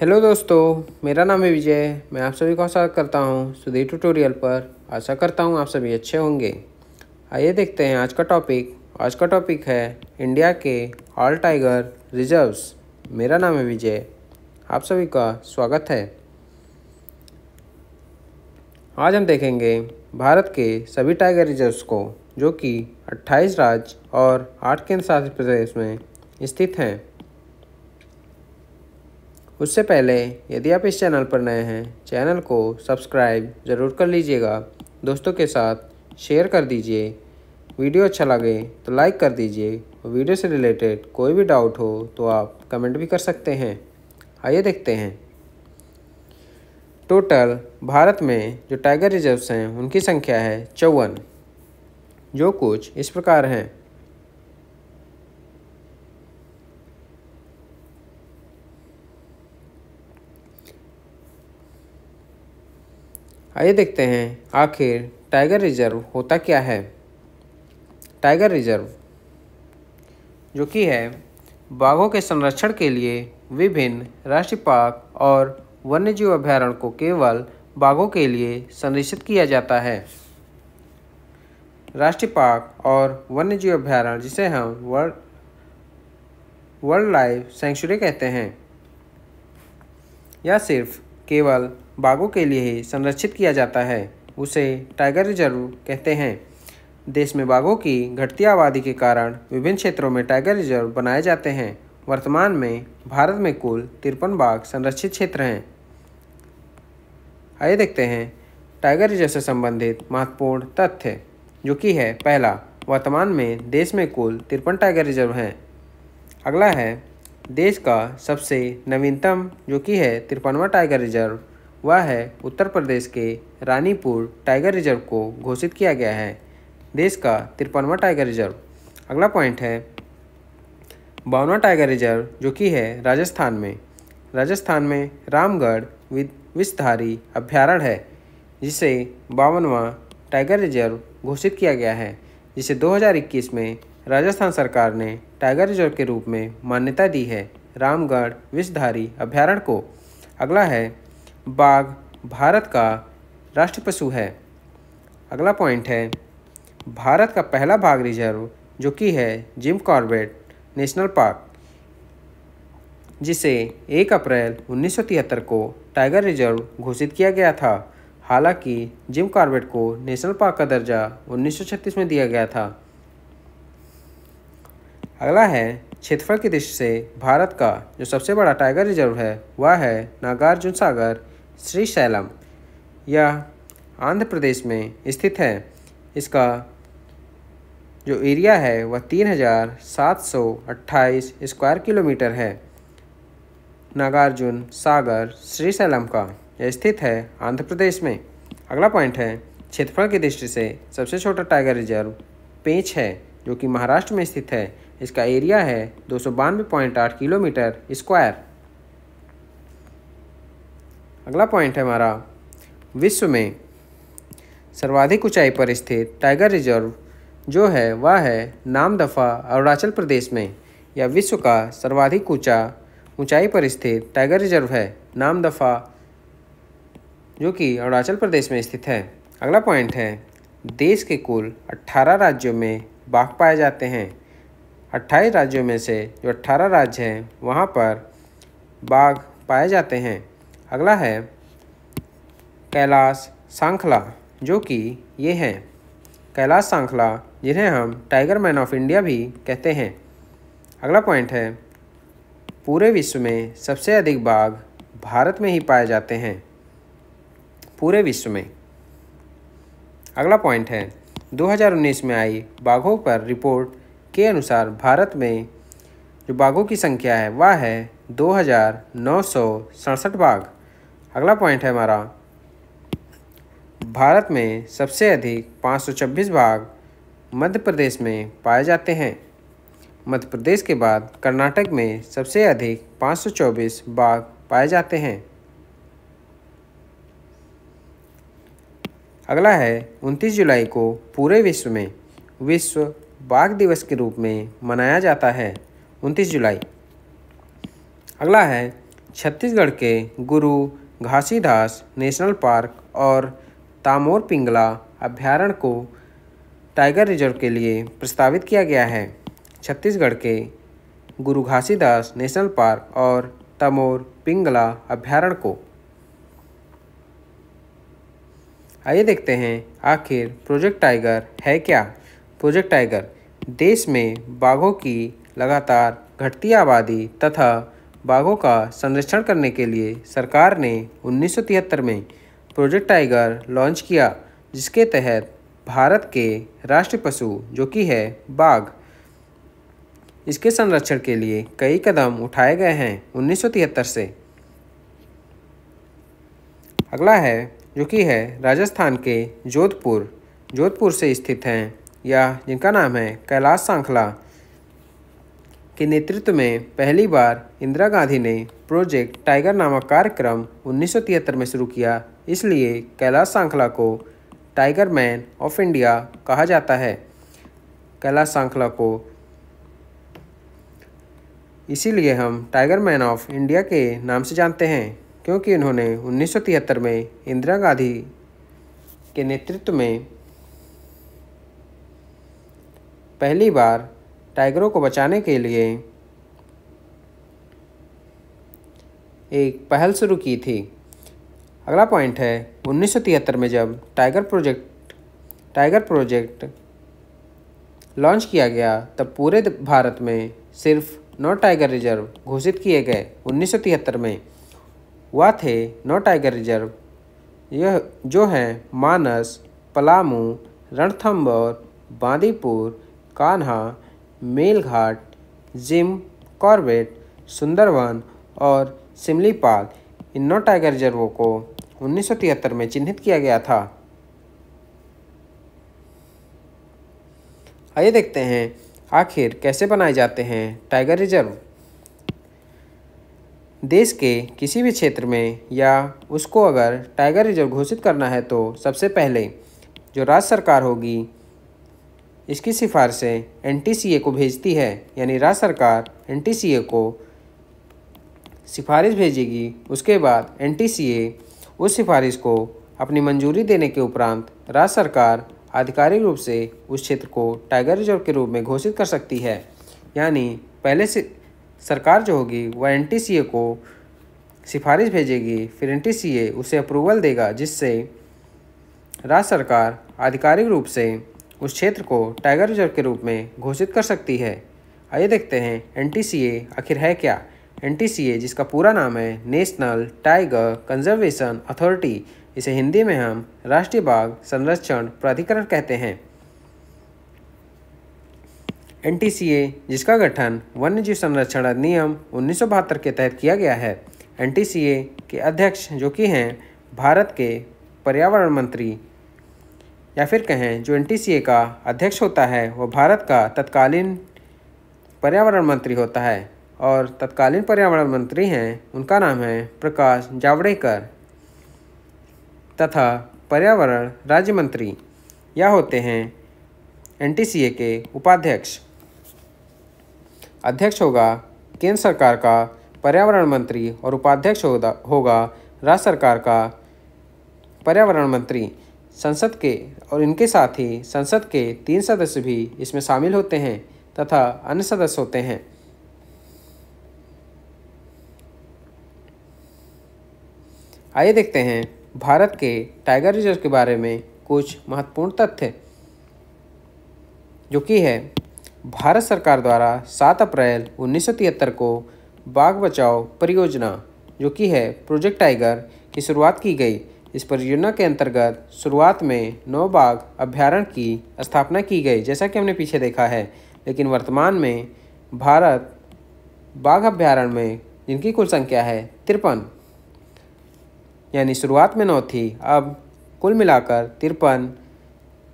Hello दोस्तों मेरा नाम है विजय मैं आप सभी का स्वागत करता हूं सुधीर ट्यूटोरियल पर आशा करता हूं आप सभी अच्छे होंगे आइए देखते हैं आज का टॉपिक आज का टॉपिक है इंडिया के ऑल टाइगर रिजर्व्स मेरा नाम है विजय आप सभी का स्वागत है आज हम देखेंगे भारत के सभी टाइगर रिजर्व्स को जो कि 28 राज्य और आठ केंद्र शासित प्रदेश में स्थित हैं उससे पहले यदि आप इस चैनल पर नए हैं चैनल को सब्सक्राइब ज़रूर कर लीजिएगा दोस्तों के साथ शेयर कर दीजिए वीडियो अच्छा लगे तो लाइक कर दीजिए वीडियो से रिलेटेड कोई भी डाउट हो तो आप कमेंट भी कर सकते हैं आइए देखते हैं टोटल भारत में जो टाइगर रिजर्व्स हैं उनकी संख्या है चौवन जो कुछ इस प्रकार हैं आइए देखते हैं आखिर टाइगर रिजर्व होता क्या है टाइगर रिजर्व जो कि है बाघों के संरक्षण के लिए विभिन्न राष्ट्रीय पार्क और वन्यजीव अभ्यारण्य को केवल बाघों के लिए संरक्षित किया जाता है राष्ट्रीय पार्क और वन्यजीव अभ्यारण्य जिसे हम वर्ल्ड वर्ल्ड लाइफ सेंचुरी कहते हैं या सिर्फ केवल बाघों के लिए संरक्षित किया जाता है उसे टाइगर रिजर्व कहते हैं देश में बाघों की घटती आबादी के कारण विभिन्न क्षेत्रों में टाइगर रिजर्व बनाए जाते हैं वर्तमान में भारत में कुल तिरपन बाघ संरक्षित क्षेत्र हैं आइए देखते हैं टाइगर रिजर्व से संबंधित महत्वपूर्ण तथ्य जो कि है पहला वर्तमान में देश में कुल तिरपन टाइगर रिजर्व हैं अगला है देश का सबसे नवीनतम जो कि है तिरपनवा टाइगर रिजर्व वह है उत्तर प्रदेश के रानीपुर टाइगर रिजर्व को घोषित किया गया है देश का तिरपनवा टाइगर रिजर्व अगला पॉइंट है बावना टाइगर रिजर्व जो कि है राजस्थान में राजस्थान में रामगढ़ विस्तारी अभ्यारण्य है जिसे बावनवा टाइगर रिजर्व घोषित किया गया है जिसे 2021 में राजस्थान सरकार ने टाइगर रिजर्व के रूप में मान्यता दी है रामगढ़ विषधारी अभ्यारण्य को अगला है बाघ भारत का राष्ट्रीय पशु है अगला पॉइंट है भारत का पहला बाघ रिजर्व जो कि है जिम कॉर्बेट नेशनल पार्क जिसे 1 अप्रैल 1973 को टाइगर रिजर्व घोषित किया गया था हालांकि जिम कॉर्बेट को नेशनल पार्क का दर्जा 1936 में दिया गया था अगला है क्षेत्रफल की दृष्टि से भारत का जो सबसे बड़ा टाइगर रिजर्व है वह है नागार्जुन सागर श्रीशैलम यह आंध्र प्रदेश में स्थित है इसका जो एरिया है वह तीन हज़ार सात सौ अट्ठाईस स्क्वायर किलोमीटर है नागार्जुन सागर श्रीशैलम का यह स्थित है आंध्र प्रदेश में अगला पॉइंट है क्षेत्रफल की दृष्टि से सबसे छोटा टाइगर रिजर्व पेंच है जो कि महाराष्ट्र में स्थित है इसका एरिया है दो किलोमीटर स्क्वायर अगला पॉइंट है हमारा विश्व में सर्वाधिक ऊंचाई पर स्थित टाइगर रिजर्व जो है वह है नामदफा अरुणाचल प्रदेश में यह विश्व का सर्वाधिक ऊंचा ऊंचाई पर स्थित टाइगर रिजर्व है नामदफा जो कि अरुणाचल प्रदेश में स्थित है अगला पॉइंट है देश के कुल 18 राज्यों में बाघ पाए जाते हैं 28 राज्यों में से जो 18 राज्य हैं वहाँ पर बाघ पाए जाते हैं अगला है कैलाश सांखला जो कि ये हैं कैलाश सांखला जिन्हें हम टाइगर मैन ऑफ इंडिया भी कहते हैं अगला पॉइंट है पूरे विश्व में सबसे अधिक बाघ भारत में ही पाए जाते हैं पूरे विश्व में अगला पॉइंट है 2019 में आई बाघों पर रिपोर्ट के अनुसार भारत में जो बाघों की संख्या है वह है दो बाघ अगला पॉइंट है हमारा भारत में सबसे अधिक 526 भाग मध्य प्रदेश में पाए जाते हैं मध्य प्रदेश के बाद कर्नाटक में सबसे अधिक 524 बाघ पाए जाते हैं अगला है 29 जुलाई को पूरे विश्व में विश्व बाघ दिवस के रूप में मनाया जाता है 29 जुलाई अगला है छत्तीसगढ़ के गुरु घासीदास नेशनल पार्क और तामोर पिंगला अभ्यारण्य को टाइगर रिजर्व के लिए प्रस्तावित किया गया है छत्तीसगढ़ के गुरु घासीदास नेशनल पार्क और तमोर पिंगला अभ्यारण्य को आइए देखते हैं आखिर प्रोजेक्ट टाइगर है क्या प्रोजेक्ट टाइगर देश में बाघों की लगातार घटती आबादी तथा बाघों का संरक्षण करने के लिए सरकार ने 1973 में प्रोजेक्ट टाइगर लॉन्च किया जिसके तहत भारत के राष्ट्रीय पशु जो कि है बाघ इसके संरक्षण के लिए कई कदम उठाए गए हैं 1973 से अगला है जो कि है राजस्थान के जोधपुर जोधपुर से स्थित हैं या जिनका नाम है कैलाश सांखला के नेतृत्व में पहली बार इंदिरा गांधी ने प्रोजेक्ट टाइगर नामक कार्यक्रम उन्नीस में शुरू किया इसलिए कैलाश सांखला को टाइगर मैन ऑफ इंडिया कहा जाता है कैलाश सांखला को इसीलिए हम टाइगर मैन ऑफ इंडिया के नाम से जानते हैं क्योंकि इन्होंने उन्नीस में इंदिरा गांधी के नेतृत्व में पहली बार टाइगरों को बचाने के लिए एक पहल शुरू की थी अगला पॉइंट है उन्नीस में जब tiger project tiger project launch किया गया तब पूरे भारत में सिर्फ नौ टाइगर रिजर्व घोषित किए गए उन्नीस में वह थे नौ टाइगर रिजर्व यह जो हैं मानस पलामू रणथम्बोर बांदीपुर कान्हा मेलघाट जिम कॉर्बेट सुंदरवन और सिमलीपाल इन नौ टाइगर रिजर्वों को उन्नीस में चिन्हित किया गया था आइए देखते हैं आखिर कैसे बनाए जाते हैं टाइगर रिजर्व देश के किसी भी क्षेत्र में या उसको अगर टाइगर रिजर्व घोषित करना है तो सबसे पहले जो राज्य सरकार होगी इसकी सिफारिशें ए को भेजती है यानी राज्य सरकार ए को सिफारिश भेजेगी उसके बाद ए उस सिफारिश को अपनी मंजूरी देने के उपरांत राज्य सरकार आधिकारिक रूप से उस क्षेत्र को टाइगर रिजर्व के रूप में घोषित कर सकती है यानी पहले से सरकार जो होगी वह ए को सिफारिश भेजेगी फिर ए उसे अप्रूवल देगा जिससे राज्य सरकार आधिकारिक रूप से उस क्षेत्र को टाइगर रिजर्व के रूप में घोषित कर सकती है आइए देखते हैं एन आखिर है क्या एन जिसका पूरा नाम है नेशनल टाइगर कंजर्वेशन अथॉरिटी इसे हिंदी में हम राष्ट्रीय बाघ संरक्षण प्राधिकरण कहते हैं एन जिसका गठन वन्य जीव संरक्षण अधिनियम उन्नीस के तहत किया गया है एन के अध्यक्ष जो कि हैं भारत के पर्यावरण मंत्री या फिर कहें जो एन का अध्यक्ष होता है वो भारत का तत्कालीन पर्यावरण मंत्री होता है और तत्कालीन पर्यावरण मंत्री हैं उनका नाम है प्रकाश जावड़ेकर तथा पर्यावरण राज्य मंत्री या होते हैं एन के उपाध्यक्ष अध्यक्ष होगा केंद्र सरकार का पर्यावरण मंत्री और उपाध्यक्ष होगा राज्य सरकार का पर्यावरण मंत्री संसद के और इनके साथ ही संसद के तीन सदस्य भी इसमें शामिल होते हैं तथा अन्य सदस्य होते हैं आइए देखते हैं भारत के टाइगर रिजर्व के बारे में कुछ महत्वपूर्ण तथ्य जो कि है भारत सरकार द्वारा 7 अप्रैल उन्नीस को बाघ बचाओ परियोजना जो कि है प्रोजेक्ट टाइगर की शुरुआत की गई इस परियोजना के अंतर्गत शुरुआत में नौ बाघ अभ्यारण्य की स्थापना की गई जैसा कि हमने पीछे देखा है लेकिन वर्तमान में भारत बाघ अभ्यारण्य में जिनकी कुल संख्या है तिरपन यानी शुरुआत में नौ थी अब कुल मिलाकर तिरपन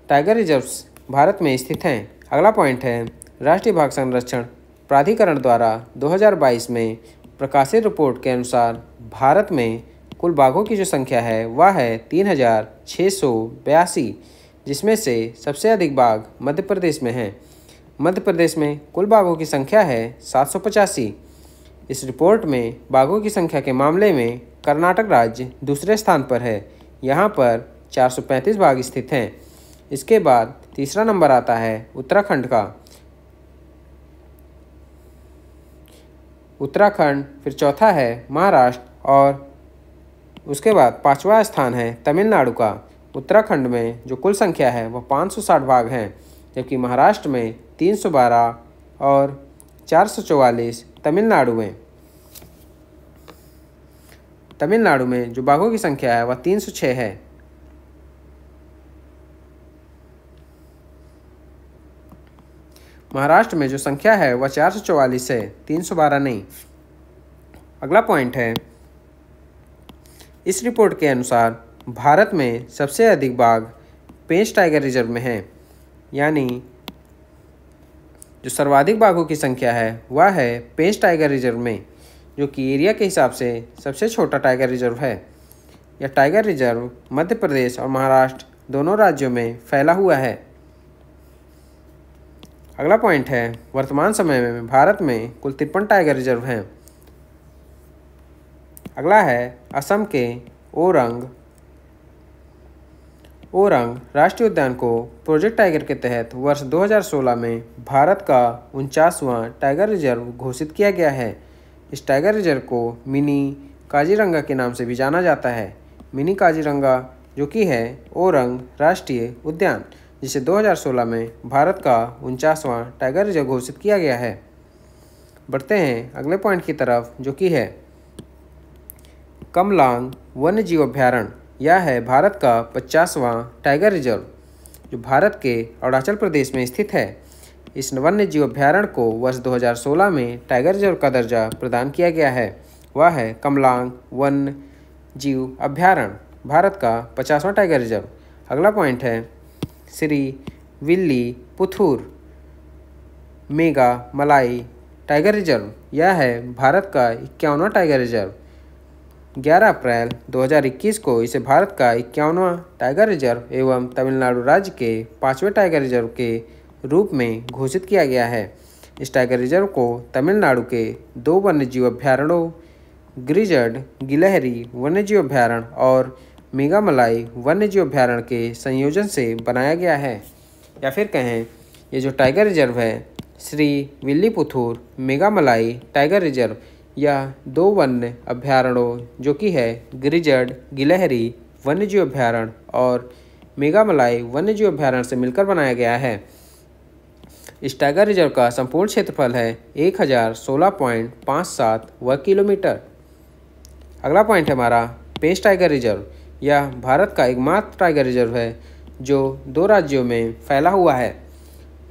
टाइगर रिजर्व्स भारत में स्थित हैं अगला पॉइंट है राष्ट्रीय बाघ संरक्षण प्राधिकरण द्वारा 2022 में प्रकाशित रिपोर्ट के अनुसार भारत में कुल बाघों की जो संख्या है वह है तीन हजार छः सौ बयासी जिसमें से सबसे अधिक बाघ मध्य प्रदेश में हैं मध्य प्रदेश में कुल बाघों की संख्या है सात सौ पचासी इस रिपोर्ट में बाघों की संख्या के मामले में कर्नाटक राज्य दूसरे स्थान पर है यहाँ पर चार सौ पैंतीस बाघ स्थित हैं इसके बाद तीसरा नंबर आता है उत्तराखंड का उत्तराखंड फिर चौथा है महाराष्ट्र और उसके बाद पाँचवा स्थान है तमिलनाडु का उत्तराखंड में जो कुल संख्या है वह पाँच सौ साठ बाघ हैं जबकि महाराष्ट्र में तीन सौ बारह और चार सौ चौवालीस तमिलनाडु में तमिलनाडु में जो बाघों की संख्या है वह तीन सौ छः है महाराष्ट्र में जो संख्या है वह चार सौ चौवालीस है तीन सौ बारह नहीं अगला पॉइंट है इस रिपोर्ट के अनुसार भारत में सबसे अधिक बाघ पेंच टाइगर रिजर्व में है यानी जो सर्वाधिक बाघों की संख्या है वह है पेंच टाइगर रिजर्व में जो कि एरिया के हिसाब से सबसे छोटा टाइगर रिजर्व है यह टाइगर रिजर्व मध्य प्रदेश और महाराष्ट्र दोनों राज्यों में फैला हुआ है अगला पॉइंट है वर्तमान समय में भारत में कुल तिरपन टाइगर रिजर्व हैं अगला है असम के ओरंग ओरंग राष्ट्रीय उद्यान को प्रोजेक्ट टाइगर के तहत वर्ष 2016 में भारत का उनचासवां टाइगर रिजर्व घोषित किया गया है इस टाइगर रिजर्व को मिनी काजीरंगा के नाम से भी जाना जाता है मिनी काजीरंगा जो कि है ओरंग राष्ट्रीय उद्यान जिसे 2016 में भारत का उनचासवां टाइगर रिजर्व घोषित किया गया है बढ़ते हैं अगले पॉइंट की तरफ जो कि है कमलांग वन्य जीव अभ्यारण्य यह है भारत का पचासवां टाइगर रिजर्व जो भारत के अरुणाचल प्रदेश में स्थित है इस वन्य जीव अभ्यारण्य को वर्ष 2016 में टाइगर रिजर्व का दर्जा प्रदान किया गया है वह है कमलांग वन्य जीव अभ्यारण्य भारत का पचासवां टाइगर रिजर्व अगला पॉइंट है श्री विल्ली पुथुर मेगा मलाई टाइगर रिजर्व यह है भारत का इक्यावनवा टाइगर रिजर्व 11 अप्रैल 2021 को इसे भारत का इक्यावनवा टाइगर रिजर्व एवं तमिलनाडु राज्य के पाँचवें टाइगर रिजर्व के रूप में घोषित किया गया है इस टाइगर रिजर्व को तमिलनाडु के दो वन्यजीव अभ्यारण्यों ग्रिजर्ड गिलहरी वन्यजीव अभ्यारण्य और मेगामलाई वन्यजीव अभ्यारण्य के संयोजन से बनाया गया है या फिर कहें ये जो टाइगर रिजर्व है श्री विल्लीपुथुर मेगामलाई टाइगर रिजर्व यह दो वन्य अभ्यारणों जो कि है गिरिजड गिलहरी वन्यजीव अभ्यारण और मेगामलाई वन्यजीव अभ्यारण से मिलकर बनाया गया है इस टाइगर रिजर्व का संपूर्ण क्षेत्रफल है एक हज़ार सोलह पॉइंट पाँच सात वर्ग किलोमीटर अगला पॉइंट है हमारा पेश टाइगर रिजर्व यह भारत का एकमात्र टाइगर रिजर्व है जो दो राज्यों में फैला हुआ है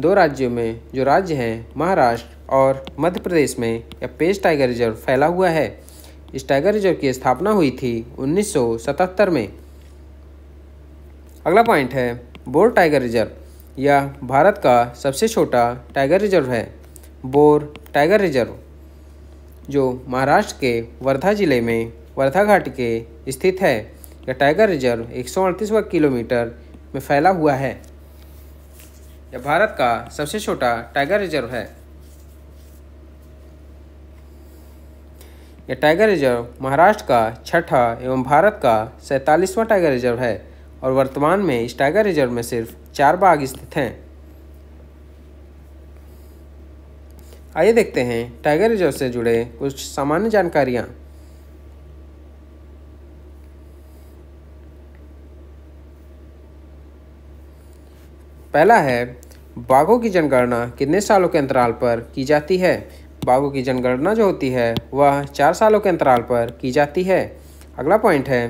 दो राज्यों में जो राज्य हैं महाराष्ट्र और मध्य प्रदेश में यह पेश टाइगर रिजर्व फैला हुआ है इस टाइगर रिजर्व की स्थापना हुई थी 1977 में अगला पॉइंट है बोर टाइगर रिजर्व यह भारत का सबसे छोटा टाइगर रिजर्व है बोर टाइगर रिजर्व जो महाराष्ट्र के वर्धा जिले में वर्धा घाट के स्थित है यह टाइगर रिजर्व एक वर्ग किलोमीटर में फैला हुआ है यह भारत का सबसे छोटा टाइगर रिजर्व है यह टाइगर रिजर्व महाराष्ट्र का छठा एवं भारत का सैंतालीसवां टाइगर रिजर्व है और वर्तमान में इस टाइगर रिजर्व में सिर्फ चार बाघ स्थित हैं आइए देखते हैं टाइगर रिजर्व से जुड़े कुछ सामान्य जानकारियाँ पहला है बाघों की जनगणना कितने सालों के अंतराल पर की जाती है बाघों की जनगणना जो होती है वह चार सालों के अंतराल पर की जाती है अगला पॉइंट है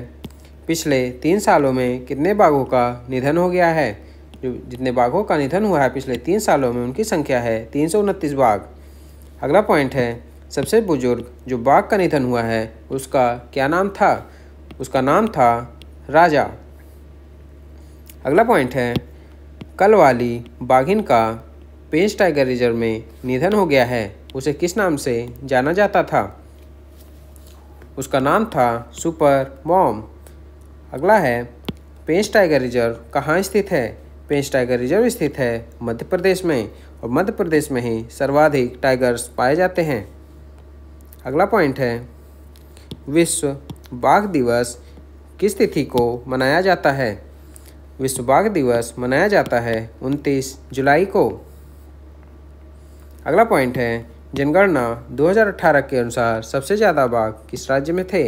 पिछले तीन सालों में कितने बाघों का निधन हो गया है जो जितने बाघों का निधन हुआ है पिछले तीन सालों में उनकी संख्या है तीन सौ उनतीस बाघ अगला पॉइंट है सबसे बुजुर्ग जो बाघ का निधन हुआ है उसका क्या नाम था उसका नाम था राजा अगला पॉइंट है कल वाली बाघिन का पेंच टाइगर रिजर्व में निधन हो गया है उसे किस नाम से जाना जाता था उसका नाम था सुपर मॉम अगला है पेंच टाइगर रिजर्व कहाँ स्थित है पेंच टाइगर रिजर्व स्थित है मध्य प्रदेश में और मध्य प्रदेश में ही सर्वाधिक टाइगर्स पाए जाते हैं अगला पॉइंट है विश्व बाघ दिवस किस तिथि को मनाया जाता है विश्व बाघ दिवस मनाया जाता है 29 जुलाई को अगला पॉइंट है जनगणना 2018 के अनुसार सबसे ज़्यादा बाघ किस राज्य में थे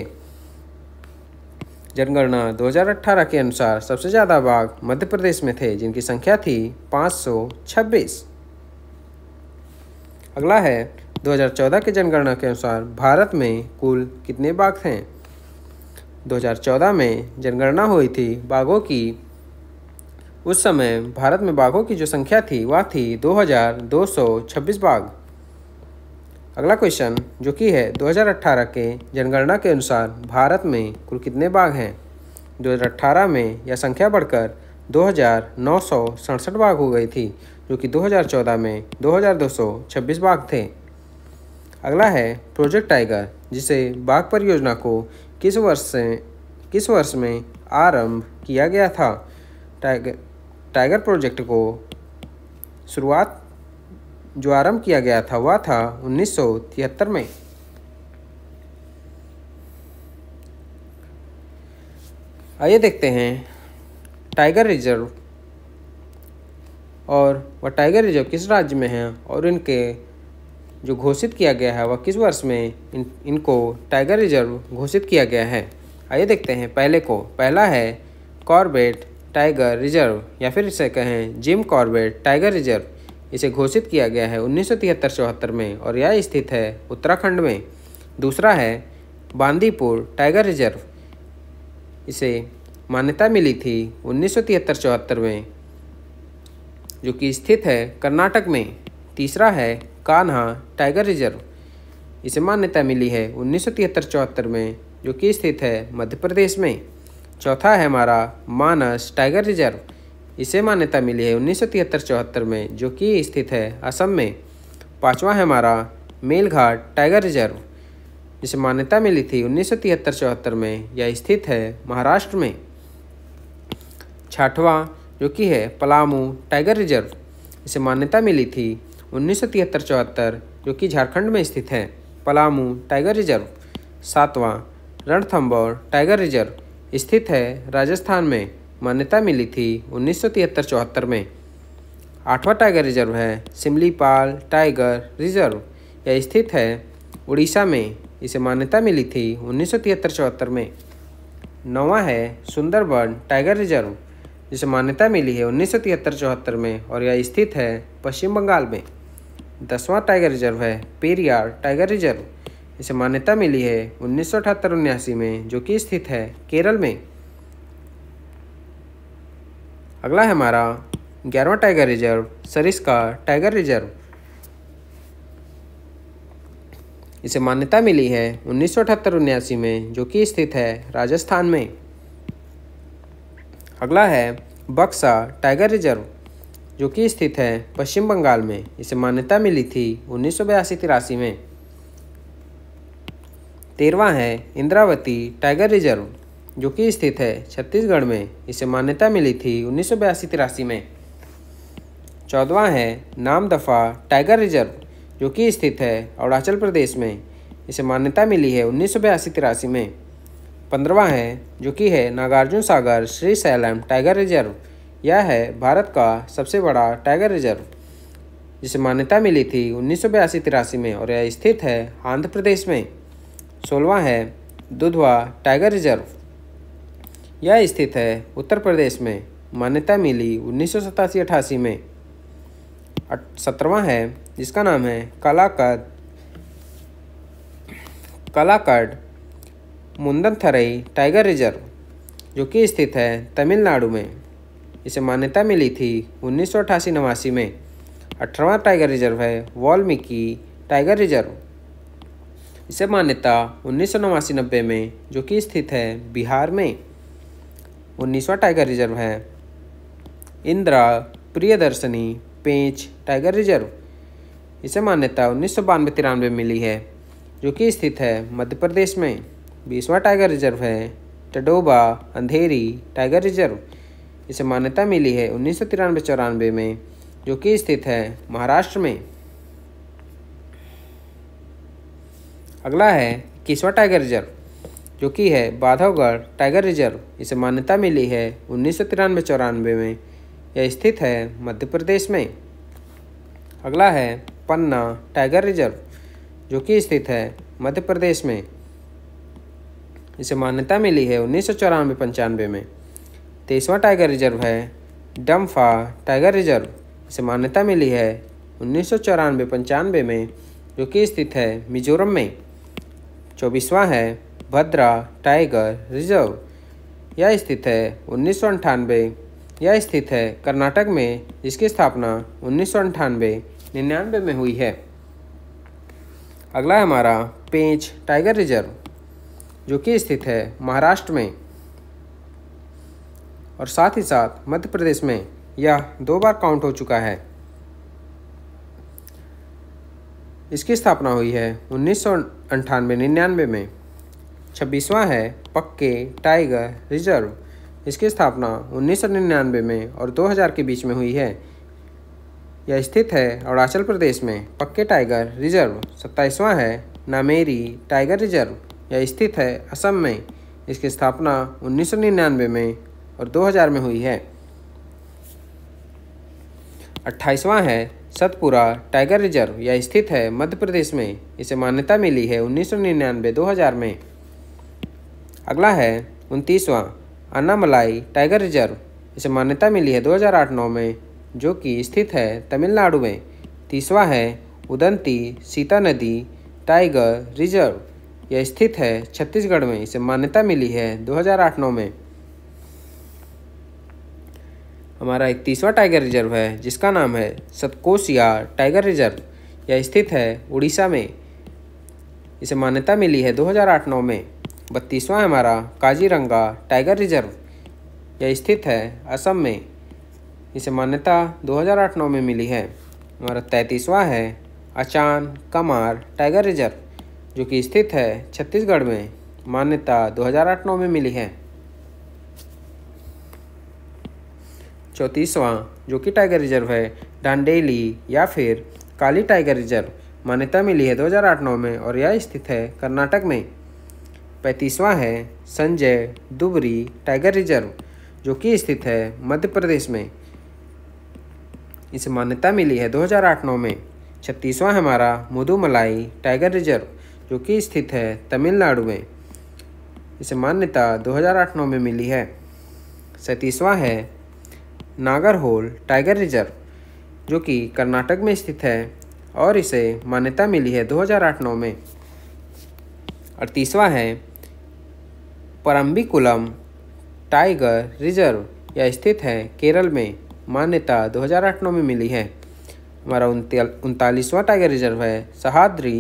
जनगणना 2018 के अनुसार सबसे ज़्यादा बाघ मध्य प्रदेश में थे जिनकी संख्या थी 526। अगला है 2014 के जनगणना के अनुसार भारत में कुल कितने बाघ थे 2014 में जनगणना हुई थी बाघों की उस समय भारत में बाघों की जो संख्या थी वह थी 2226 बाघ अगला क्वेश्चन जो कि है 2018 के जनगणना के अनुसार भारत में कुल कितने बाघ हैं 2018 में यह संख्या बढ़कर दो हज़ार बाघ हो गई थी जो कि 2014 में 2226 बाघ थे अगला है प्रोजेक्ट टाइगर जिसे बाघ परियोजना को किस वर्ष से किस वर्ष में आरंभ किया गया था टाइगर टाइगर प्रोजेक्ट को शुरुआत जो आरंभ किया गया था वह था उन्नीस में आइए देखते हैं टाइगर रिजर्व और वह टाइगर रिजर्व किस राज्य में है और इनके जो घोषित किया गया है वह किस वर्ष में इन इनको टाइगर रिजर्व घोषित किया गया है आइए देखते हैं पहले को पहला है कॉर्बेट टाइगर रिजर्व या फिर इसे कहें जिम कॉर्बेट टाइगर रिजर्व इसे घोषित किया गया है उन्नीस सौ में और यह स्थित है उत्तराखंड में दूसरा है बांदीपुर टाइगर रिजर्व इसे मान्यता मिली थी उन्नीस सौ में जो कि स्थित है कर्नाटक में तीसरा है कान्हा टाइगर रिजर्व इसे मान्यता मिली है उन्नीस सौ में जो कि स्थित है मध्य प्रदेश में चौथा है हमारा मानस टाइगर रिजर्व इसे मान्यता मिली है उन्नीस सौ तिहत्तर में जो कि स्थित है असम में पाँचवा है हमारा मेलघाट टाइगर रिजर्व जिसे मान्यता मिली थी उन्नीस सौ में यह स्थित है महाराष्ट्र में छठवां जो कि है पलामू टाइगर रिजर्व इसे मान्यता मिली थी उन्नीस सौ जो कि झारखंड में स्थित है पलामू टाइगर रिजर्व सातवां रणथम्बोर टाइगर रिजर्व स्थित है राजस्थान में मान्यता मिली थी उन्नीस सौ तिहत्तर में आठवां टाइगर रिजर्व है सिमलीपाल टाइगर रिजर्व यह स्थित है उड़ीसा में इसे मान्यता मिली थी उन्नीस सौ में नौवा है सुंदरबन टाइगर रिजर्व जिसे मान्यता मिली है उन्नीस सौ में और यह स्थित है पश्चिम बंगाल में दसवां टाइगर रिजर्व है पेरियार टाइगर रिजर्व इसे मान्यता मिली है उन्नीस सौ में जो कि स्थित है केरल में अगला है हमारा ग्यारहवा टाइगर रिजर्व सरिस का टाइगर रिजर्व इसे मान्यता मिली है उन्नीस सौ उन्यासी में जो कि स्थित है राजस्थान में अगला है बक्सा टाइगर रिजर्व जो कि स्थित है पश्चिम बंगाल में इसे मान्यता मिली थी उन्नीस सौ बयासी तिरासी में तेरवा है इंद्रावती टाइगर रिजर्व जो कि स्थित है छत्तीसगढ़ में इसे मान्यता मिली थी उन्नीस सौ बयासी में चौदवा है नाम दफ़ा टाइगर रिजर्व जो कि स्थित है अरुणाचल प्रदेश में इसे मान्यता मिली है उन्नीस सौ बयासी तिरासी में पंद्रवा है जो कि है नागार्जुन सागर श्री सैलम टाइगर रिजर्व यह है भारत का सबसे बड़ा टाइगर रिजर्व जिसे मान्यता मिली थी उन्नीस सौ बयासी तिरासी में और यह स्थित है आंध्र प्रदेश में सोलवा है दुधवा टाइगर रिजर्व यह स्थित है उत्तर प्रदेश में मान्यता मिली उन्नीस सौ सतासी अठासी में सत्रवा है जिसका नाम है कलाकद कलाकड मुंदन थरई टाइगर रिजर्व जो कि स्थित है तमिलनाडु में इसे मान्यता मिली थी उन्नीस सौ अठासी नवासी में अठारवा टाइगर रिजर्व है वाल्मीकि टाइगर रिजर्व इसे मान्यता उन्नीस सौ नवासी नब्बे में जो कि स्थित है बिहार में उन्नीसवा टाइगर रिजर्व है इंदिरा प्रियदर्शनी पेंच टाइगर रिजर्व इसे मान्यता उन्नीस सौ बानवे तिरानवे मिली है जो कि स्थित है मध्य प्रदेश में बीसवा टाइगर रिजर्व है टडोबा अंधेरी टाइगर रिजर्व इसे मान्यता मिली है उन्नीस सौ तिरानवे चौरानवे में जो कि स्थित है महाराष्ट्र में अगला है इक्कीसवा टाइगर रिजर्व जो कि है बाधवगढ़ टाइगर रिजर्व इसे मान्यता मिली है उन्नीस सौ तिरानवे चौरानवे में यह स्थित है मध्य प्रदेश में अगला है पन्ना टाइगर रिजर्व जो कि स्थित है मध्य प्रदेश में इसे मान्यता मिली है उन्नीस सौ चौरानवे पंचानवे में तेईसवां टाइगर रिजर्व है डम्फा टाइगर रिजर्व इसे मान्यता मिली है उन्नीस सौ चौरानवे पंचानवे में जो कि स्थित है मिजोरम में चौबीसवां है भद्रा टाइगर रिजर्व यह स्थित है उन्नीस यह स्थित है कर्नाटक में जिसकी स्थापना उन्नीस सौ निन्यानवे में हुई है अगला है हमारा पेंच टाइगर रिजर्व जो कि स्थित है महाराष्ट्र में और साथ ही साथ मध्य प्रदेश में यह दो बार काउंट हो चुका है इसकी स्थापना हुई है उन्नीस सौ में छब्बीसवां है पक्के टाइगर रिजर्व इसकी स्थापना उन्नीस में और 2000 के बीच में हुई है यह स्थित है अरुणाचल प्रदेश में पक्के टाइगर रिजर्व सत्ताईसवां है नामेरी टाइगर रिजर्व यह स्थित है असम में इसकी स्थापना उन्नीस में और 2000 में हुई है अट्ठाईसवां है सतपुरा टाइगर रिजर्व यह स्थित है मध्य प्रदेश में इसे मान्यता मिली है 1999-2000 में अगला है उनतीसवां अन्नामलाई टाइगर रिजर्व इसे मान्यता मिली है 2008-9 में जो कि स्थित है तमिलनाडु में तीसवा है उदंती सीता नदी टाइगर रिजर्व यह स्थित है छत्तीसगढ़ में इसे मान्यता मिली है 2008-9 में हमारा एक तीसवा टाइगर रिजर्व है जिसका नाम है सतकोसिया टाइगर रिजर्व यह स्थित है उड़ीसा में इसे मान्यता मिली है दो हज़ार में बत्तीसवां हमारा काजीरंगा टाइगर रिजर्व यह स्थित है असम में इसे मान्यता 2008-9 में मिली है हमारा तैंतीसवां है अचान कमार टाइगर रिजर्व जो कि स्थित है छत्तीसगढ़ में मान्यता 2008-9 में मिली है चौंतीसवां जो कि टाइगर रिजर्व है डांडेली या फिर काली टाइगर रिजर्व मान्यता मिली है 2008-9 में और यह स्थित है कर्नाटक में पैंतीसवां है संजय दुबरी टाइगर रिजर्व जो कि स्थित है मध्य प्रदेश में इसे मान्यता मिली है 2008-9 में छत्तीसवां हमारा मुदुमलाई टाइगर रिजर्व जो कि स्थित है तमिलनाडु में इसे मान्यता 2008-9 में मिली है सैंतीसवां है नागरहोल टाइगर रिजर्व जो कि कर्नाटक में स्थित है और इसे मान्यता मिली है 2008-9 में अड़तीसवां है परम्बिकुलम टाइगर रिजर्व यह स्थित है केरल में मान्यता 2008 नौ में मिली है हमारा उनतालीसवां टाइगर रिजर्व है सहाद्री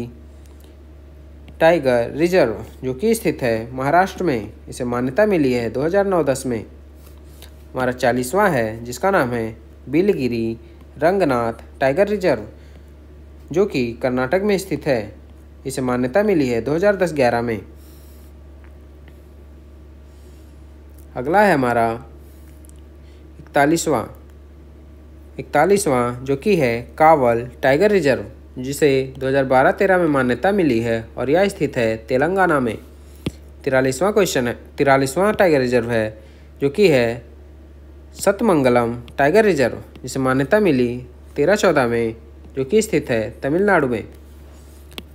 टाइगर रिजर्व जो कि स्थित है महाराष्ट्र में इसे मान्यता मिली है 2009-10 में हमारा चालीसवां है जिसका नाम है बिलगिरी रंगनाथ टाइगर रिजर्व जो कि कर्नाटक में स्थित है इसे मान्यता मिली है 2010-11 में अगला है हमारा इकतालीसवां इकतालीसवां जो कि है कावल टाइगर रिजर्व जिसे 2012-13 में मान्यता मिली है और यह स्थित है तेलंगाना में तिरालीसवां क्वेश्चन है तिरालीसवां टाइगर रिजर्व है जो कि है सतमंगलम टाइगर रिजर्व जिसे मान्यता मिली तेरह चौदह में जो कि स्थित है तमिलनाडु में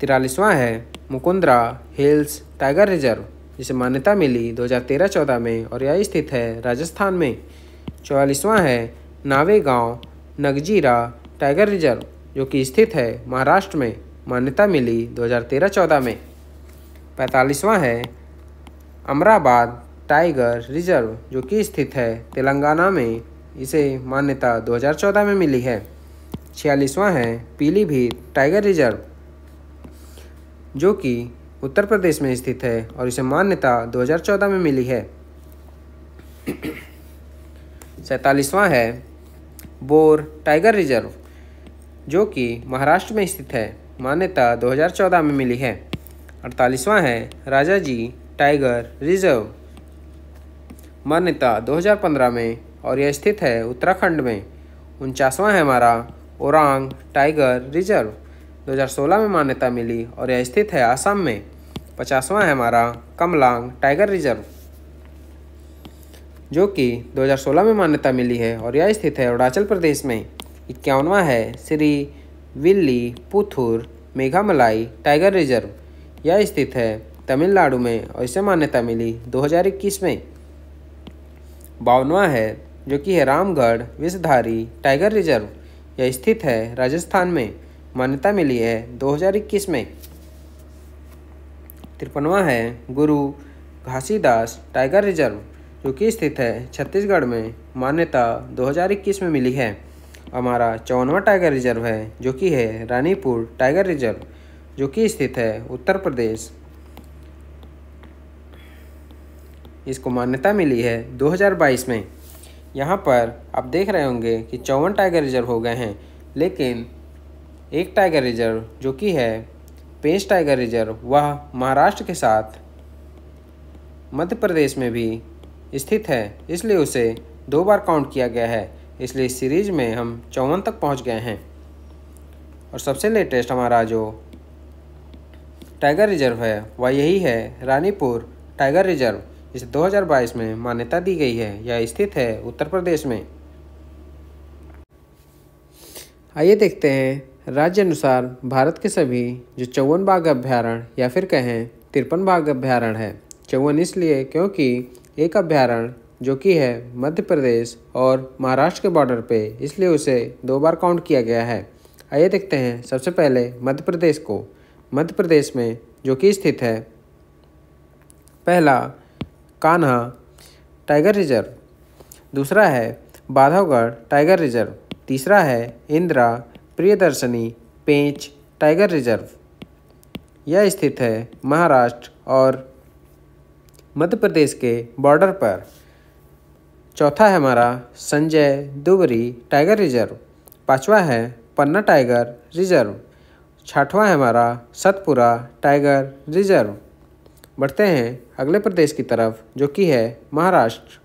तिरालीसवां है मुकुंद्रा हिल्स टाइगर रिजर्व जिसे मान्यता मिली 2013-14 में और यह स्थित है राजस्थान में चौवालीसवां है नावे गांव नगजीरा टाइगर रिजर्व जो कि स्थित है महाराष्ट्र में मान्यता मिली 2013-14 में पैंतालीसवां है अमराबाद टाइगर रिजर्व जो कि स्थित है तेलंगाना में इसे मान्यता 2014 में मिली है छियालीसवां है पीलीभीत टाइगर रिजर्व जो कि उत्तर प्रदेश में स्थित है और इसे मान्यता 2014 में मिली है सैतालीसवां है बोर टाइगर रिजर्व जो कि महाराष्ट्र में स्थित है मान्यता 2014 में मिली है अड़तालीसवां है राजा जी टाइगर रिजर्व मान्यता 2015 में और यह स्थित है उत्तराखंड में उनचासवां है हमारा ओरांग टाइगर रिजर्व 2016 में मान्यता मिली और यह स्थित है आसाम में पचासवां है हमारा कमलांग टाइगर रिजर्व जो कि 2016 में मान्यता मिली है और यह स्थित है अरुणाचल प्रदेश में इक्यावनवा है श्री विल्ली पुथुर मेघामलाई टाइगर रिजर्व यह स्थित है तमिलनाडु में और इसे मान्यता मिली 2021 में बावनवा है जो कि है रामगढ़ विषधारी टाइगर रिजर्व यह स्थित है राजस्थान में मान्यता मिली है 2021 में तिरपनवा है गुरु घासीदास टाइगर रिजर्व जो कि स्थित है छत्तीसगढ़ में मान्यता 2021 में मिली है हमारा चौवनवा टाइगर रिजर्व है जो कि है रानीपुर टाइगर रिजर्व जो कि स्थित है उत्तर प्रदेश इसको मान्यता मिली है 2022 में यहाँ पर आप देख रहे होंगे कि चौवन टाइगर रिजर्व हो गए हैं लेकिन एक टाइगर रिजर्व जो कि है पेंच टाइगर रिजर्व वह महाराष्ट्र के साथ मध्य प्रदेश में भी स्थित है इसलिए उसे दो बार काउंट किया गया है इसलिए इस सीरीज में हम चौवन तक पहुंच गए हैं और सबसे लेटेस्ट हमारा जो टाइगर रिजर्व है वह यही है रानीपुर टाइगर रिजर्व जिसे 2022 में मान्यता दी गई है यह स्थित है उत्तर प्रदेश में आइए देखते हैं राज्य अनुसार भारत के सभी जो चौवन बाघ अभ्यारण या फिर कहें तिरपन बाघ अभ्यारण है चौवन इसलिए क्योंकि एक अभ्यारण जो कि है मध्य प्रदेश और महाराष्ट्र के बॉर्डर पे इसलिए उसे दो बार काउंट किया गया है आइए देखते हैं सबसे पहले मध्य प्रदेश को मध्य प्रदेश में जो कि स्थित है पहला कान्हा टाइगर रिजर्व दूसरा है बाधवगढ़ टाइगर रिजर्व तीसरा है इंदिरा प्रियदर्शनी पेंच टाइगर रिजर्व यह स्थित है महाराष्ट्र और मध्य प्रदेश के बॉर्डर पर चौथा है हमारा संजय दुबरी टाइगर रिजर्व पांचवा है पन्ना टाइगर रिजर्व छठवां है हमारा सतपुरा टाइगर रिजर्व बढ़ते हैं अगले प्रदेश की तरफ जो कि है महाराष्ट्र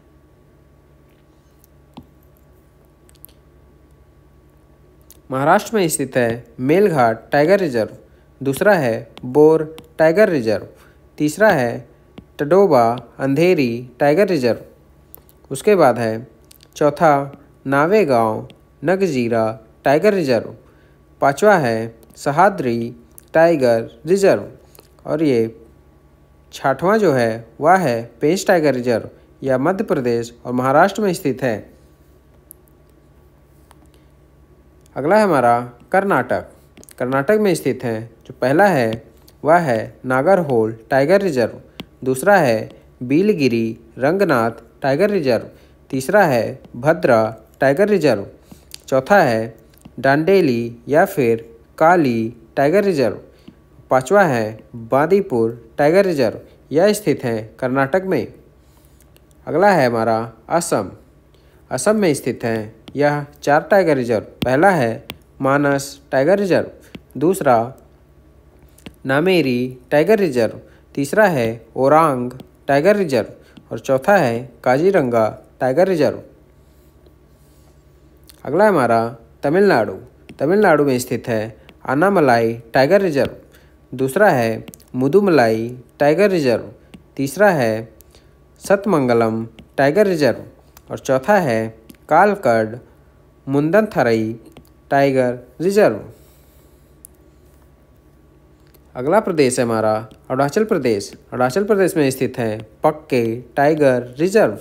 महाराष्ट्र में स्थित है मेलघाट टाइगर रिजर्व दूसरा है बोर टाइगर रिजर्व तीसरा है टडोबा अंधेरी टाइगर रिजर्व उसके बाद है चौथा नावेगांव नगजीरा टाइगर रिजर्व पांचवा है सहाद्री टाइगर रिजर्व और ये छठवां जो है वह है पेंच टाइगर रिजर्व या मध्य प्रदेश और महाराष्ट्र में स्थित है अगला है हमारा कर्नाटक कर्नाटक में स्थित है जो पहला है वह है नागर होल टाइगर रिजर्व दूसरा है बीलगिरी रंगनाथ टाइगर रिजर्व तीसरा है भद्रा टाइगर रिजर्व चौथा है डांडेली या फिर काली टाइगर रिजर्व पांचवा है बांदीपुर टाइगर रिजर्व यह स्थित है कर्नाटक में अगला है हमारा असम असम में स्थित हैं यह चार टाइगर रिजर्व पहला है मानस टाइगर रिजर्व दूसरा नामेरी टाइगर रिजर्व तीसरा है ओरांग टाइगर रिजर्व और चौथा है काजीरंगा टाइगर रिजर्व अगला हमारा तमिलनाडु तमिलनाडु में स्थित है अनामलाई टाइगर रिजर्व दूसरा है मुदुमलाई टाइगर रिजर्व तीसरा है सतमंगलम टाइगर रिजर्व और चौथा है कालकड मुंदनथरई टाइगर रिजर्व अगला प्रदेश है हमारा अरुणाचल प्रदेश अरुणाचल प्रदेश में स्थित है पक्के टाइगर रिजर्व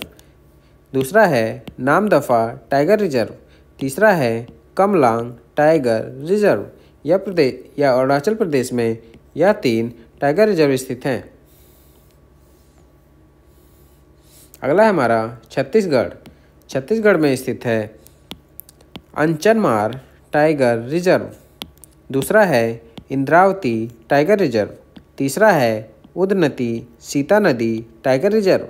दूसरा है नामदफा टाइगर रिजर्व तीसरा है कमलांग टाइगर रिजर्व यह प्रदेश या अरुणाचल प्रदेश में यह तीन टाइगर रिजर्व स्थित हैं अगला है हमारा छत्तीसगढ़ छत्तीसगढ़ में स्थित है अंचनमार टाइगर रिजर्व दूसरा है इंद्रावती टाइगर रिजर्व तीसरा है उदनती सीता नदी टाइगर रिजर्व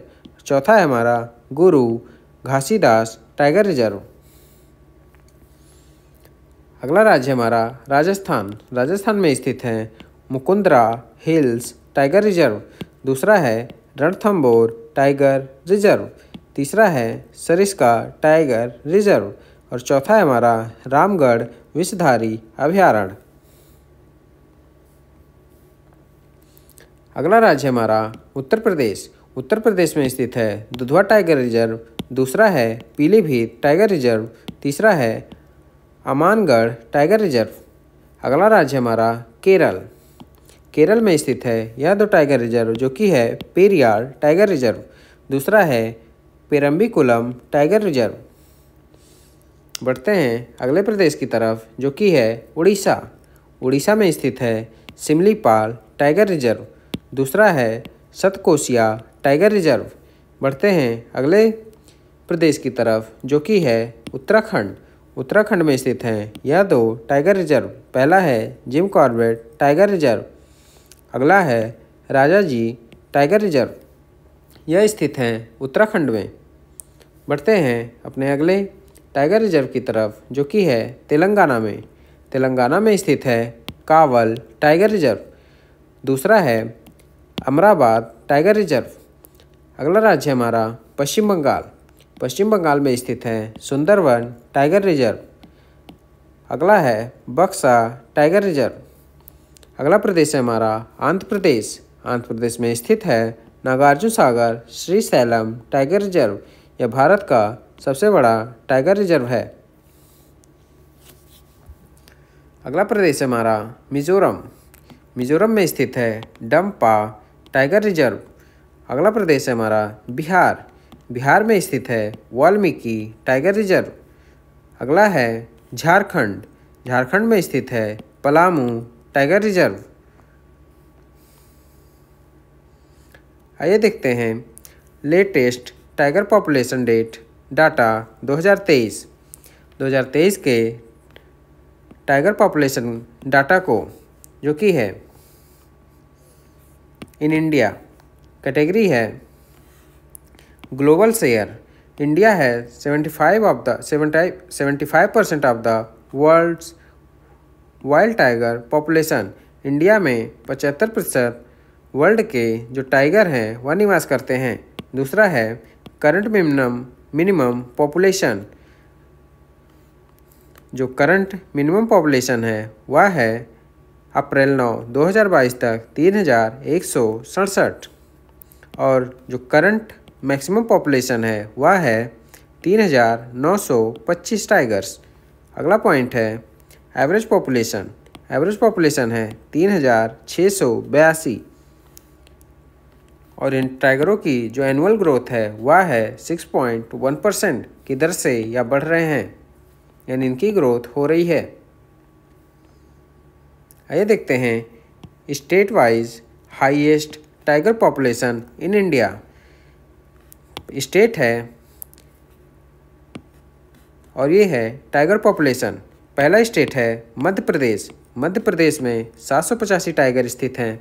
चौथा है हमारा गुरु घासीदास टाइगर रिजर्व अगला राज्य हमारा राजस्थान राजस्थान में स्थित है मुकुंदरा हिल्स टाइगर रिजर्व दूसरा है रणथम्बोर टाइगर रिजर्व तीसरा है सरिस्का टाइगर रिजर्व और चौथा है हमारा रामगढ़ विषधारी अभ्यारण्य अगला राज्य हमारा उत्तर प्रदेश उत्तर प्रदेश में स्थित है दुधवा टाइगर रिजर्व दूसरा है पीलीभीत टाइगर रिजर्व तीसरा है अमानगढ़ टाइगर रिजर्व अगला राज्य हमारा केरल केरल में स्थित है यह दो टाइगर रिजर्व जो कि है पेरियार टाइगर रिजर्व दूसरा है पेरम्बिकुलम टाइगर रिजर्व बढ़ते हैं अगले प्रदेश की तरफ जो कि है उड़ीसा उड़ीसा में स्थित है सिमलीपाल टाइगर रिजर्व दूसरा है सतकोसिया टाइगर रिजर्व बढ़ते हैं अगले प्रदेश की तरफ जो कि है उत्तराखंड उत्तराखंड में स्थित हैं यह दो टाइगर रिजर्व पहला है जिम कॉर्बेट टाइगर रिजर्व अगला है राजा जी टाइगर रिजर्व यह स्थित हैं उत्तराखंड में बढ़ते हैं अपने अगले टाइगर रिजर्व की तरफ जो कि है तेलंगाना में तेलंगाना में स्थित है कावल टाइगर रिजर्व दूसरा है अमराबाद टाइगर रिजर्व अगला राज्य हमारा पश्चिम बंगाल पश्चिम बंगाल में स्थित है सुंदरवन टाइगर रिजर्व अगला है बक्सा टाइगर रिजर्व अगला प्रदेश है हमारा आंध्र प्रदेश आंध्र प्रदेश में स्थित है नागार्जुन सागर श्री सैलम टाइगर रिजर्व यह भारत का सबसे बड़ा टाइगर रिजर्व है अगला प्रदेश हमारा मिजोरम मिजोरम में स्थित है डम्पा टाइगर रिजर्व अगला प्रदेश है हमारा बिहार बिहार में स्थित है वाल्मीकि टाइगर रिजर्व अगला है झारखंड झारखंड में स्थित है पलामू टाइगर रिजर्व आइए हाँ, देखते हैं latest tiger population date data 2023 2023 के टाइगर पॉपुलेशन डाटा को जो कि है इन इंडिया कैटेगरी है ग्लोबल शेयर इंडिया है 75 of the seventy five percent of the world's wild tiger population India में पचहत्तर प्रतिशत वर्ल्ड के जो टाइगर हैं वह निवास करते हैं दूसरा है करंट मिनिमम मिनिमम पॉपुलेशन जो करंट मिनिमम पॉपुलेशन है वह है अप्रैल नौ 2022 तक तीन हज़ार एक सौ सड़सठ और जो करंट मैक्सिमम पॉपुलेशन है वह है तीन हज़ार नौ सौ पच्चीस टाइगर्स अगला पॉइंट है एवरेज पॉपुलेशन एवरेज पॉपुलेशन है तीन हज़ार छः सौ बयासी और इन टाइगरों की जो एनुअल ग्रोथ है वह है 6.1 परसेंट की दर से या बढ़ रहे हैं यानी इनकी ग्रोथ हो रही है आइए देखते हैं state wise highest tiger population in India state है और ये है टाइगर पॉपुलेशन पहला स्टेट है मध्य प्रदेश मध्य प्रदेश में सात टाइगर स्थित हैं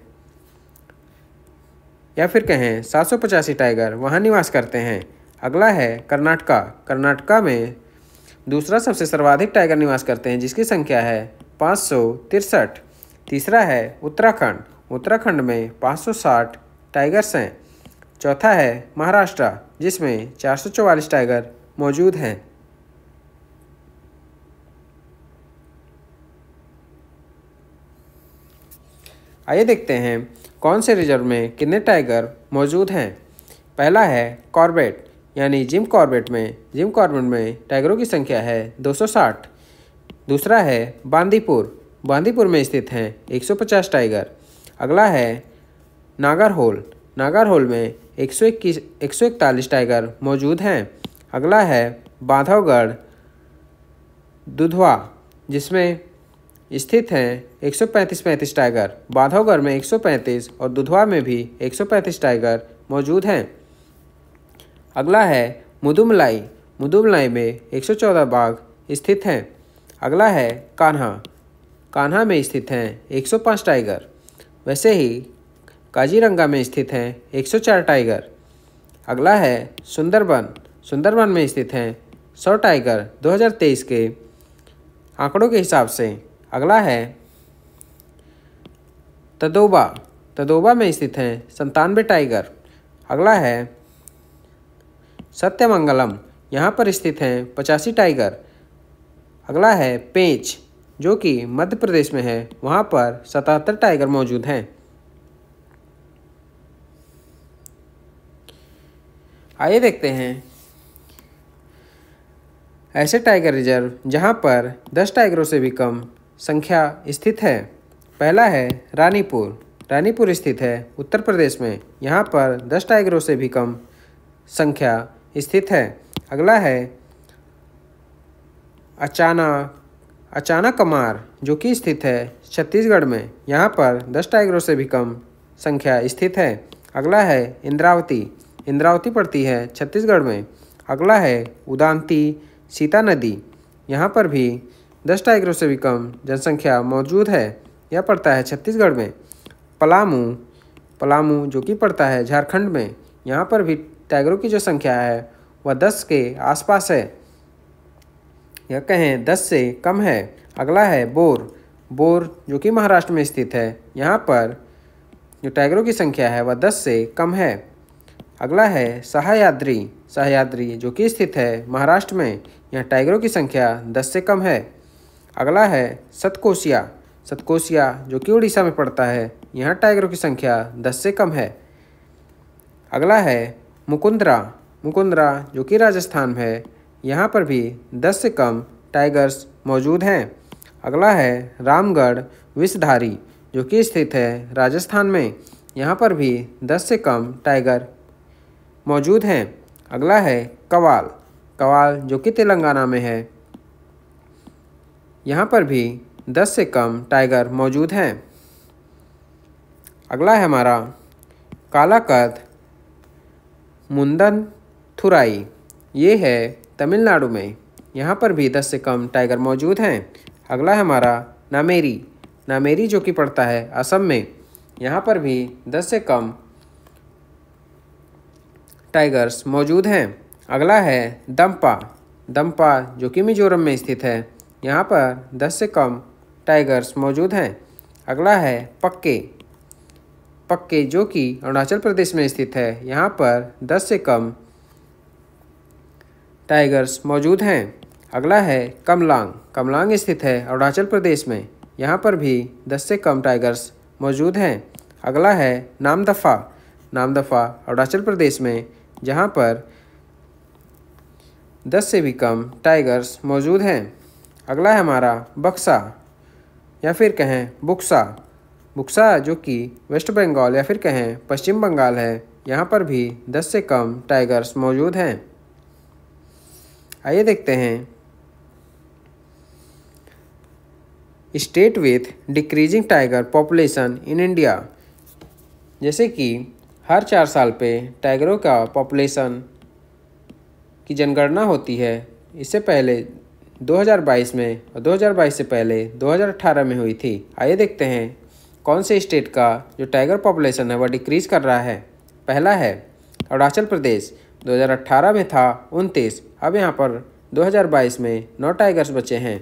या फिर कहें सात सौ पचासी टाइगर वहाँ निवास करते हैं अगला है कर्नाटका कर्नाटका में दूसरा सबसे सर्वाधिक टाइगर निवास करते हैं जिसकी संख्या है पाँच सौ तिरसठ तीसरा है उत्तराखंड उत्तराखंड में 560 टाइगर्स हैं चौथा है महाराष्ट्र जिसमें 444 टाइगर मौजूद हैं आइए देखते हैं कौन से रिजर्व में कितने टाइगर मौजूद हैं पहला है कॉर्बेट यानी जिम कॉर्बेट में जिम कॉर्बेट में टाइगरों की संख्या है 260 दूसरा है बांदीपुर बांदीपुर में स्थित हैं 150 टाइगर अगला है नागर होल नागर होल में एक सौ इक्कीस एक सौ इकतालीस टाइगर मौजूद हैं अगला है बांधवगढ़ दुधवा जिसमें स्थित हैं 135 पैंतीस टाइगर बांधवगढ़ में 135 और दुधवा में भी 135 टाइगर मौजूद हैं अगला है मुदुमलाई मुदुमलाई में 114 बाघ स्थित हैं अगला है कान्हा कान्हा में स्थित हैं 105 टाइगर वैसे ही काजीरंगा में स्थित हैं 104 टाइगर अगला है सुंदरबन सुंदरबन में स्थित हैं 100 टाइगर 2023 के आंकड़ों के हिसाब से अगला है तदोबा तदोबा में स्थित हैं संतानवे टाइगर अगला है सत्यमंगलम यहाँ पर स्थित हैं पचासी टाइगर अगला है पेंच जो कि मध्य प्रदेश में है वहाँ पर सतहत्तर टाइगर मौजूद हैं आइए देखते हैं ऐसे टाइगर रिजर्व जहाँ पर दस टाइगरों से भी कम संख्या स्थित है पहला है रानीपुर रानीपुर स्थित है उत्तर प्रदेश में यहाँ पर दस टाइगरों से भी कम संख्या स्थित है अगला है अचाना अचाना कमार जो कि स्थित है छत्तीसगढ़ में यहाँ पर दस टाइगरों से भी कम संख्या स्थित है अगला है इंद्रावती इंद्रावती पड़ती है छत्तीसगढ़ में अगला है उदांती सीता नदी यहाँ पर भी दस टाइगरों से भी कम जनसंख्या मौजूद है यह पड़ता है छत्तीसगढ़ में पलामू पलामू जो कि पड़ता है झारखंड में यहाँ पर भी टाइगरों की जो संख्या है वह दस के आसपास है यह कहें दस से कम है अगला है बोर बोर जो कि महाराष्ट्र में स्थित है यहाँ पर जो टाइगरों की संख्या है वह दस से कम है अगला है सहयाद्री सहयाद्री जो कि स्थित है महाराष्ट्र में यहाँ टाइगरों की संख्या दस से कम है अगला है सतकोसिया सतकोसिया जो कि उड़ीसा में पड़ता है यहाँ टाइगरों की संख्या दस से कम है अगला है मुकुंदरा मुकुंदरा जो कि राजस्थान में है यहाँ पर भी दस से कम टाइगर्स मौजूद हैं अगला है रामगढ़ विषधारी जो कि स्थित है राजस्थान में यहाँ पर भी दस से कम टाइगर मौजूद हैं अगला है कवाल कवाल जो कि तेलंगाना में है यहाँ पर भी 10 से कम टाइगर मौजूद हैं अगला है हमारा कालाकद मुंदन थुराई ये है तमिलनाडु में यहाँ पर भी 10 से कम टाइगर मौजूद हैं अगला है हमारा नामेरी नामेरी जो कि पड़ता है असम में यहाँ पर भी 10 से कम टाइगर्स मौजूद हैं अगला है दम्पा दम्पा जो कि मिजोरम में स्थित है यहाँ पर 10 से कम टाइगर्स मौजूद हैं अगला है पक्के पक्के जो कि अरुणाचल प्रदेश में स्थित है यहाँ पर 10 से कम टाइगर्स मौजूद हैं अगला है कमलांग कमलांग स्थित है अरुणाचल प्रदेश में यहाँ पर भी 10 से कम टाइगर्स मौजूद हैं अगला है नामदफ़ा नामदफ़ा अरुणाचल प्रदेश में जहाँ पर 10 से भी कम टाइगर्स मौजूद हैं अगला है हमारा बक्सा या फिर कहें बुक्सा बुक्सा जो कि वेस्ट बंगाल या फिर कहें पश्चिम बंगाल है यहाँ पर भी दस से कम टाइगर्स मौजूद हैं आइए देखते हैं state with decreasing tiger population in India जैसे कि हर चार साल पे टाइगरों का पॉपुलेशन की जनगणना होती है इससे पहले 2022 में और 2022 से पहले 2018 में हुई थी आइए देखते हैं कौन से स्टेट का जो टाइगर पॉपुलेशन है वह डिक्रीज़ कर रहा है पहला है अरुणाचल प्रदेश 2018 में था उनतीस अब यहाँ पर 2022 में नौ टाइगर्स बचे हैं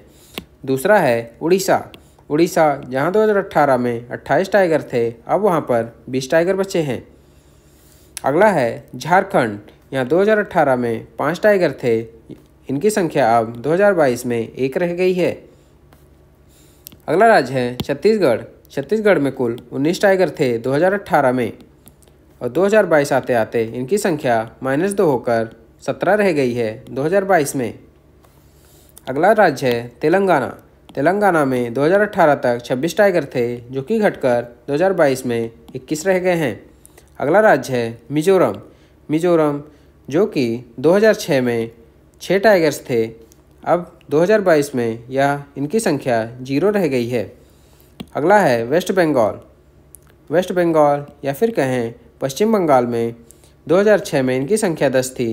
दूसरा है उड़ीसा उड़ीसा जहाँ 2018 में 28 टाइगर थे अब वहाँ पर 20 टाइगर बचे हैं अगला है झारखंड यहाँ 2018 में पाँच टाइगर थे इनकी संख्या अब 2022 में एक रह गई है अगला राज्य है छत्तीसगढ़ छत्तीसगढ़ में कुल 19 टाइगर थे 2018 में और 2022 आते आते इनकी संख्या माइनस दो होकर 17 रह गई है 2022 में अगला राज्य है तेलंगाना तेलंगाना में 2018 तक 26 टाइगर थे जो कि घटकर 2022 में 21 रह गए हैं अगला राज्य है मिजोरम मिजोरम जो कि 2006 में छः टाइगर्स थे अब 2022 में यह इनकी संख्या जीरो रह गई है अगला है वेस्ट बंगाल वेस्ट बंगाल या फिर कहें पश्चिम बंगाल में 2006 में इनकी संख्या दस थी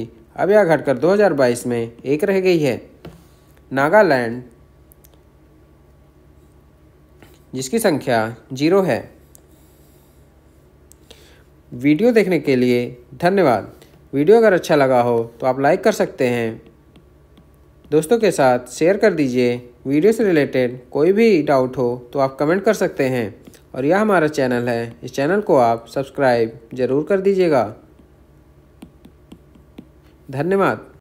अब यह घटकर 2022 में एक रह गई है नागालैंड जिसकी संख्या जीरो है वीडियो देखने के लिए धन्यवाद वीडियो अगर अच्छा लगा हो तो आप लाइक कर सकते हैं दोस्तों के साथ शेयर कर दीजिए वीडियो से रिलेटेड कोई भी डाउट हो तो आप कमेंट कर सकते हैं और यह हमारा चैनल है इस चैनल को आप सब्सक्राइब ज़रूर कर दीजिएगा धन्यवाद